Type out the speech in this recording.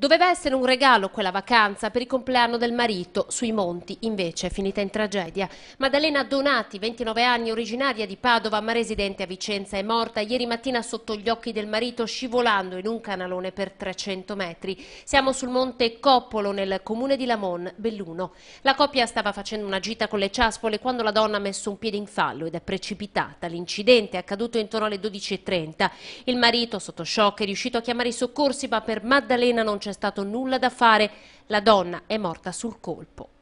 Doveva essere un regalo quella vacanza per il compleanno del marito, sui monti invece è finita in tragedia. Maddalena Donati, 29 anni, originaria di Padova ma residente a Vicenza, è morta ieri mattina sotto gli occhi del marito scivolando in un canalone per 300 metri. Siamo sul monte Coppolo nel comune di Lamon, Belluno. La coppia stava facendo una gita con le ciaspole quando la donna ha messo un piede in fallo ed è precipitata. L'incidente è accaduto intorno alle 12.30. Il marito, sotto shock, è riuscito a chiamare i soccorsi ma per Maddalena non c'è c'è stato nulla da fare, la donna è morta sul colpo.